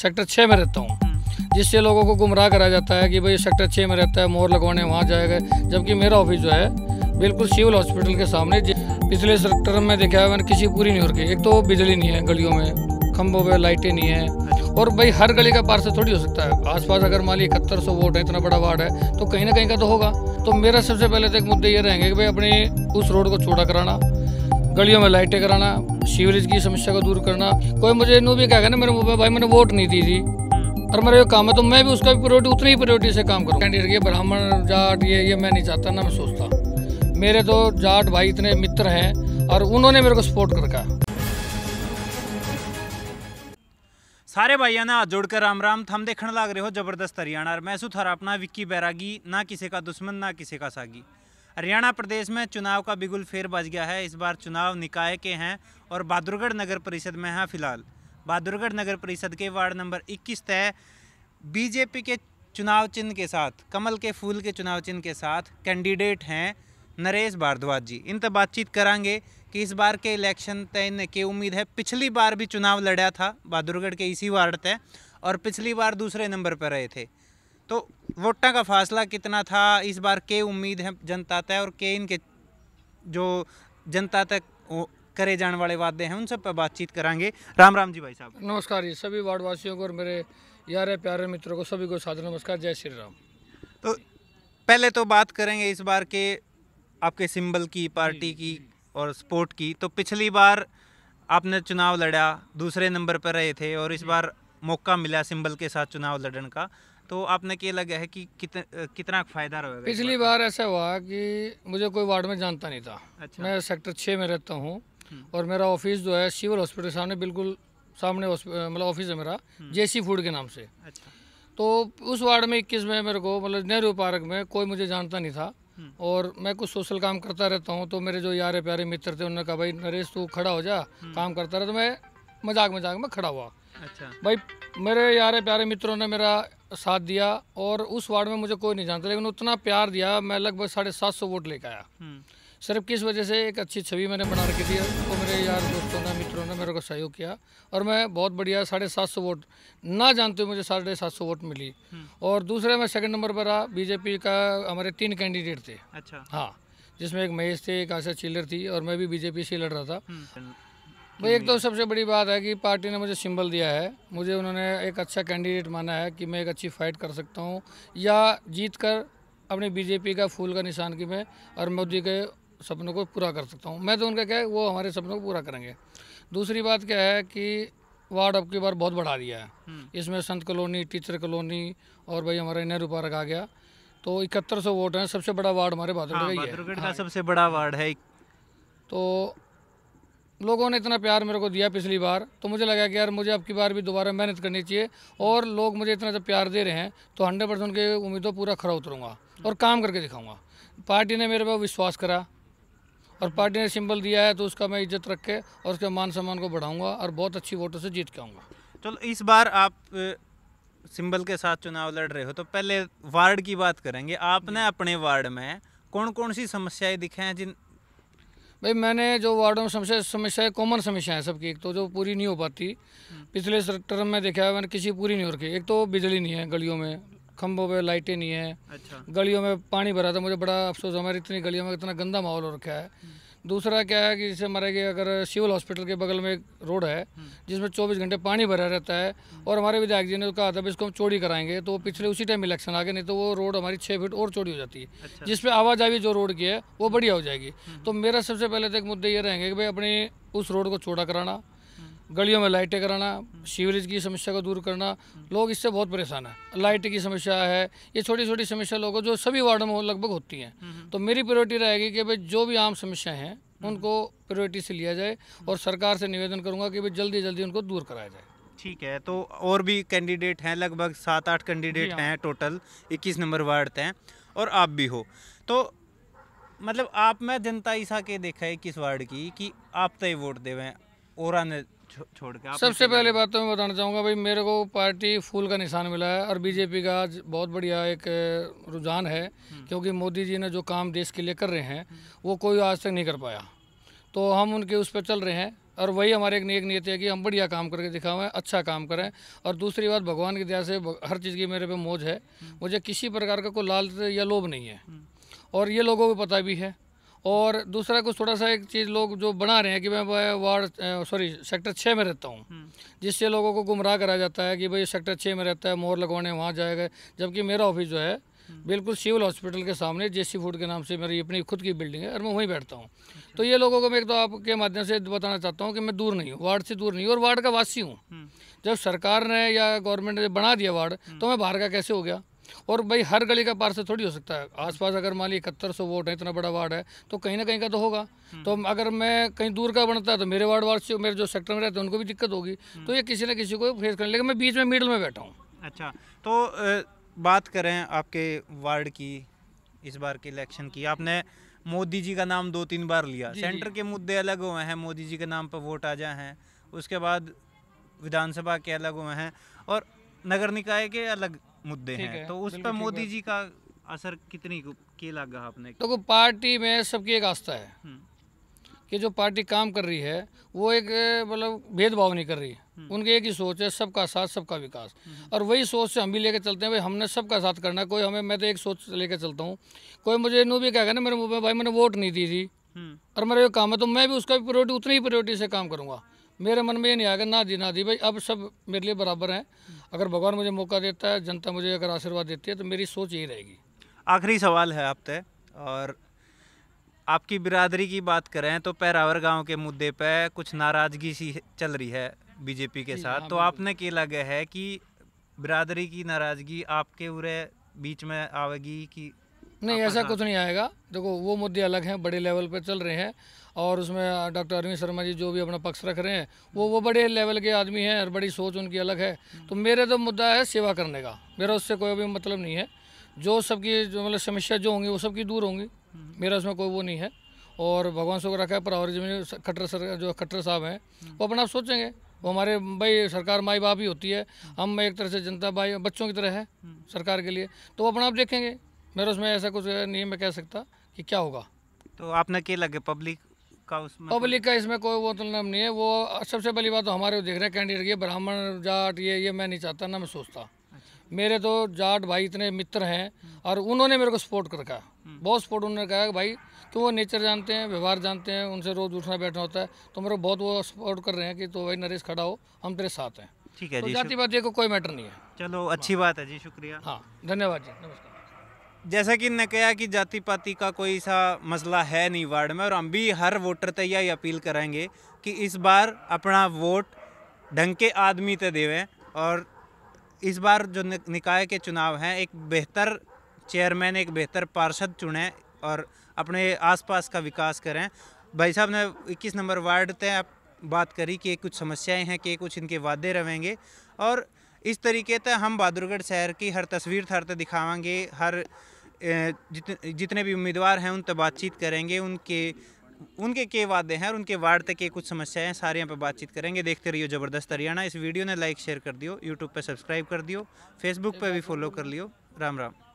Sector छः में रहता हूँ हम्म। जिससे लोगों को गुमराह करा जाता है कि भाई सेक्टर छः में रहता है मोर लगवाने वहाँ जाएगा जबकि मेरा ऑफिस जो है बिल्कुल सिविल हॉस्पिटल के सामने पिछले सेक्टर में देखा है मैंने किसी पूरी नहीं हो रखी एक तो बिजली नहीं है गलियों में खम्भों पर लाइटें नहीं है अच्छा। और भाई हर गली का पार्सल थोड़ी हो सकता है आसपास अगर मान ली इकहत्तर सौ वोट है इतना बड़ा वार्ड है तो कहीं ना कहीं का तो होगा तो मेरा सबसे पहले तो एक मुद्दे ये रहेंगे कि भाई अपने उस रोड को छोड़ा कराना गलियों में लाइटें कराना सीवरेज की समस्या को दूर करना कोई मुझे नो भी कहेगा ना मेरे मुँह भाई मैंने वोट नहीं दी थी हम्म। और मेरा जो काम है तो मैं भी उसका भी प्रायोरिटी उतनी ही प्रायोरिटी से काम करूँ कैंडिडेट ये ब्राह्मण जाट ये ये मैं नहीं चाहता ना मैं सोचता मेरे तो जाट भाई इतने मित्र हैं और उन्होंने मेरे को सपोर्ट कर रखा सारे ਭਾਈਆਂ ने हाथ जोड़कर राम राम थम देखने लग रहे हो जबरदस्त हरियाणा और मैं सुथारा अपना विक्की बैरागी ना किसी का दुश्मन ना किसी का सागी हरियाणा प्रदेश में चुनाव का बिगुल फेर बज गया है इस बार चुनाव निकाय के हैं और बहादुरगढ़ नगर परिषद में हैं फिलहाल बहादुरगढ़ नगर परिषद के वार्ड नंबर 21 तय बीजेपी के चुनाव चिन्ह के साथ कमल के फूल के चुनाव चिन्ह के साथ कैंडिडेट हैं नरेश भारद्वाज जी इन तो बातचीत करांगे कि इस बार के इलेक्शन तय की उम्मीद है पिछली बार भी चुनाव लड़ा था बहादुरगढ़ के इसी वार्ड तय और पिछली बार दूसरे नंबर पर रहे थे तो वोटा का फासला कितना था इस बार के उम्मीद है जनता तय और के इनके जो जनता तक करे जाने वाले वादे हैं उन सब पर बातचीत करेंगे राम राम जी भाई साहब नमस्कार जी सभी वार्डवासियों को और मेरे यारे प्यारे मित्रों को सभी को साधन नमस्कार जय श्री राम तो पहले तो बात करेंगे इस बार के आपके सिंबल की पार्टी की और स्पोर्ट की तो पिछली बार आपने चुनाव लड़ा दूसरे नंबर पर रहे थे और इस बार मौका मिला सिंबल के साथ चुनाव लड़ने का तो आपने क्या लगा है कि कित, कितना फ़ायदा रहेगा पिछली बार ऐसा हुआ कि मुझे कोई वार्ड में जानता नहीं था अच्छा। मैं सेक्टर छः में रहता हूँ हम्म। और मेरा ऑफिस जो है सिविल हॉस्पिटल सामने बिल्कुल सामने मतलब ऑफिस है मेरा हम्म। जेसी फूड के नाम से अच्छा। तो उस वार्ड में इक्कीस में मेरे को मतलब नेहरू पार्क में कोई मुझे जानता नहीं था हम्म। और मैं कुछ सोशल काम करता रहता हूँ तो मेरे जो यारे प्यारे मित्र थे उन्होंने कहा भाई नरेश तू खड़ा हो जा काम करता रहा तो मैं मजाक मजाक में खड़ा हुआ अच्छा भाई मेरे यारे प्यारे मित्रों ने मेरा साथ दिया और उस वार्ड में मुझे कोई नहीं जानता लेकिन उतना प्यार दिया मैं लगभग साढ़े सात सौ वोट लेकर आया हम्म। सिर्फ किस वजह से एक अच्छी छवि मैंने बना रखी थी तो मेरे यार दोस्तों ने मित्रों ने मेरे को सहयोग किया और मैं बहुत बढ़िया साढ़े सात सौ वोट ना जानते हुए मुझे साढ़े सात सौ वोट मिली हम्म। और दूसरे में सेकंड नंबर पर रहा बीजेपी का हमारे तीन कैंडिडेट थे अच्छा हाँ जिसमें एक महेश थे एक आशा चिलर थी और मैं भी बीजेपी से लड़ रहा था हम्म। भाई एक तो सबसे बड़ी बात है कि पार्टी ने मुझे सिंबल दिया है मुझे उन्होंने एक अच्छा कैंडिडेट माना है कि मैं एक अच्छी फाइट कर सकता हूँ या जीत कर अपनी बीजेपी का फूल का निशान की मैं और मोदी के सपनों को पूरा कर सकता हूँ मैं तो उनका क्या है वो हमारे सपनों को पूरा करेंगे दूसरी बात क्या है कि वार्ड अब की बार बहुत बढ़ा दिया है हम्म। इसमें संत कॉलोनी टीचर कॉलोनी और भाई हमारा नेहरू पार्क आ गया तो इकहत्तर सौ वोट हैं सबसे बड़ा वार्ड हमारे भादुरगढ़ हाँ, का हाँ। सबसे बड़ा वार्ड है तो लोगों ने इतना प्यार मेरे को दिया पिछली बार तो मुझे लगा कि यार मुझे अब की बार भी दोबारा मेहनत करनी चाहिए और लोग मुझे इतना जब प्यार दे रहे हैं तो हंड्रेड परसेंट उनकी उम्मीदों पूरा खरा उतरूँगा और काम करके दिखाऊँगा पार्टी ने मेरे पर विश्वास करा और पार्टी ने सिंबल दिया है तो उसका मैं इज्जत रख के और उसके मान सम्मान को बढ़ाऊँगा और बहुत अच्छी वोटों से जीत के आऊँगा चलो इस बार आप सिंबल के साथ चुनाव लड़ रहे हो तो पहले वार्ड की बात करेंगे आपने अपने वार्ड में कौन कौन सी समस्याएं दिखे हैं जिन भाई मैंने जो वार्डों में समस्या समस्या कॉमन समस्या है सबकी एक तो जो पूरी नहीं हो पाती पिछले टर्म में देखा है मैंने किसी पूरी नहीं हो रखी एक तो बिजली नहीं है गलियों में खम्भों पे लाइटें नहीं है अच्छा। गलियों में पानी भरा था मुझे बड़ा अफसोस हमारी इतनी गलियों में इतना गंदा माहौल हो रखा है दूसरा क्या है कि जैसे हमारे कि अगर सिविल हॉस्पिटल के बगल में एक रोड है हम्म। जिसमें 24 घंटे पानी भरा रहता है हम्म। और हमारे विधायक जी ने कहा था इसको हम चोरी कराएंगे तो पिछले उसी टाइम इलेक्शन आ गए नहीं तो वो रोड हमारी छः फीट और चोरी हो जाती है अच्छा। जिसपे आवाजाही जो रोड की है वो बढ़िया हो जाएगी हम्म। तो मेरा सबसे पहले तो एक मुद्दे ये रहेंगे कि भाई अपनी उस रोड को चोड़ा कराना गलियों में लाइटें कराना सीवरेज की समस्या को दूर करना लोग इससे बहुत परेशान हैं लाइट की समस्या है ये छोटी छोटी समस्या लोगों जो सभी वार्डों में लगभग होती हैं हम्म, हम्म। तो मेरी प्रायोरिटी रहेगी कि भाई जो भी आम समस्याएं हैं उनको प्रायोरिटी से लिया जाए और सरकार से निवेदन करूंगा कि भाई जल्दी जल्दी उनको दूर कराया जाए ठीक है तो और भी कैंडिडेट हैं लगभग सात आठ कैंडिडेट हैं टोटल इक्कीस नंबर वार्ड हैं और आप भी हो तो मतलब आप में जनता ईसा के देखा है इक्कीस वार्ड की कि आप तय तो वोट देवें और छोड़कर छोड़ सबसे पहले बात तो मैं बताना चाहूँगा भाई मेरे को पार्टी फूल का निशान मिला है और बीजेपी का आज बहुत बढ़िया एक रुझान है हम्म। क्योंकि मोदी जी ने जो काम देश के लिए कर रहे हैं हम्म। वो कोई आज तक नहीं कर पाया तो हम उनके उस पर चल रहे हैं और वही हमारे एक नेक नीति है कि हम बढ़िया काम करके दिखावें अच्छा काम करें और दूसरी बात भगवान की दया से हर चीज़ की मेरे पे मौज है हम्म। मुझे किसी प्रकार का कोई लाल या लोभ नहीं है और ये लोगों को पता भी है और दूसरा कुछ थोड़ा सा एक चीज़ लोग जो बना रहे हैं कि मैं वार्ड सॉरी सेक्टर छः में रहता हूँ हम्म। जिससे लोगों को गुमराह कराया जाता है कि भाई सेक्टर छः में रहता है मोहर लगवाने वहाँ जाएगा जबकि मेरा ऑफिस जो है हम्म। बिल्कुल सिविल हॉस्पिटल के सामने जेसी फूड के नाम से मेरी अपनी खुद की बिल्डिंग है और मैं वहीं बैठता हूँ अच्छा। तो ये लोगों को मैं एक तो आपके माध्यम से बताना चाहता हूँ कि मैं दूर नहीं हूँ वार्ड से दूर नहीं और वार्ड का वासी हूँ हम्म। जब सरकार ने या गवर्नमेंट ने बना दिया वार्ड तो मैं बाहर का कैसे हो गया और भाई हर गली का पार्षद थोड़ी हो सकता है आसपास अगर मान ली इकहत्तर सौ वोट है इतना बड़ा वार्ड है तो कहीं ना कहीं का तो होगा हम्म। तो अगर मैं कहीं दूर का बनता है तो मेरे वार्ड वार्ड से मेरे जो सेक्टर में रहते हैं उनको भी दिक्कत होगी हम्म। तो ये किसी ना किसी को फेस करें लेकिन मैं बीच में मिडल में बैठा हूँ अच्छा तो बात करें आपके वार्ड की इस बार के इलेक्शन की आपने मोदी जी का नाम दो तीन बार लिया सेंटर के मुद्दे अलग हुए हैं मोदी जी के नाम पर वोट आ जाए हैं उसके बाद विधानसभा के अलग हुए हैं और नगर निकाय के अलग मुद्दे हैं तो उस पर मोदी जी का असर कितनी के लगा आपने तो पार्टी में सबकी एक आस्था है हम्म। कि जो पार्टी काम कर रही है वो एक मतलब भेदभाव नहीं कर रही है हम्म। उनकी एक ही सोच है सबका साथ सबका विकास हम्म। और वही सोच से हम भी लेके चलते हैं भाई हमने सबका साथ करना कोई हमें मैं तो एक सोच लेके चलता हूँ कोई मुझे नू भी कहेगा ना मेरे भाई मैंने वोट नहीं दी थी और मेरा जो काम है तो मैं भी उसका भी प्रायोरिटी उतनी ही प्रायोरिटी से काम करूँगा मेरे मन में ये नहीं आएगा ना जी ना जी भाई अब सब मेरे लिए बराबर हैं अगर भगवान मुझे मौका देता है जनता मुझे अगर आशीर्वाद देती है तो मेरी सोच यही रहेगी आखिरी सवाल है आप तय और आपकी बिरादरी की बात करें तो पैरावर गांव के मुद्दे पर कुछ नाराज़गी सी चल रही है बीजेपी के साथ हाँ, तो आपने क्या लगा है कि बिरादरी की नाराज़गी आपके उरे बीच में आवेगी कि नहीं ऐसा कुछ नहीं आएगा देखो वो मुद्दे अलग हैं बड़े लेवल पर चल रहे हैं और उसमें डॉक्टर अरविंद शर्मा जी जो भी अपना पक्ष रख रहे हैं वो वो बड़े लेवल के आदमी हैं और बड़ी सोच उनकी अलग है तो मेरे तो मुद्दा है सेवा करने का मेरा उससे कोई भी मतलब नहीं है जो सबकी जो मतलब समस्या जो होंगी वो सबकी दूर होंगी हम्म। मेरा उसमें कोई वो नहीं है और भगवान से रखा है पर और जमीन खट्टर सर जो खट्टर साहब हैं हम्म। वो अपना सोचेंगे वो हमारे भाई सरकार माई बाप ही होती है हम्म। हम एक तरह से जनता भाई बच्चों की तरह है सरकार के लिए तो वो अपना आप देखेंगे मेरे उसमें ऐसा कुछ नहीं मैं कह सकता कि क्या होगा तो आपने क्या लगे पब्लिक का उसमें मतलब- पब्लिक का इसमें कोई वो मतलब नहीं है वो सबसे पहली बात तो हमारे देख रहे हैं कैंडिडेट ये ब्राह्मण जाट ये ये मैं नहीं चाहता ना मैं सोचता अच्छा। मेरे तो जाट भाई इतने मित्र हैं हम्म। और उन्होंने मेरे को सपोर्ट कर रखा हम्म। बहुत सपोर्ट उन्होंने कहा भाई क्यों वो नेचर जानते हैं व्यवहार जानते हैं उनसे रोज़ उठना बैठना होता है तो मेरे को बहुत वो सपोर्ट कर रहे हैं कि तो भाई नरेश खड़ा हो हम तेरे साथ हैं ठीक है तो बात को कोई मैटर नहीं है चलो अच्छी बात है जी शुक्रिया हाँ धन्यवाद जी नमस्कार जैसा कि इनने कहा कि जाति पाति का कोई सा मसला है नहीं वार्ड में और हम भी हर वोटर तक यही अपील करेंगे कि इस बार अपना वोट ढंग के आदमी तो देवें और इस बार जो निकाय के चुनाव हैं एक बेहतर चेयरमैन एक बेहतर पार्षद चुनें और अपने आसपास का विकास करें भाई साहब ने 21 नंबर वार्ड तय आप बात करी कि कुछ समस्याएं हैं कि कुछ इनके वादे रहेंगे और इस तरीके से हम बहादुरगढ़ शहर की हर तस्वीर थर दिखावेंगे हर जितने जितने भी उम्मीदवार हैं उन पर बातचीत करेंगे उनके उनके के वादे हैं और उनके वार्ड तक के कुछ समस्याएं सारे यहाँ पर बातचीत करेंगे देखते रहिए ज़बरदस्त हरियाणा इस वीडियो ने लाइक शेयर कर दियो यूट्यूब पर सब्सक्राइब कर दियो फेसबुक पर भी फॉलो कर लियो राम राम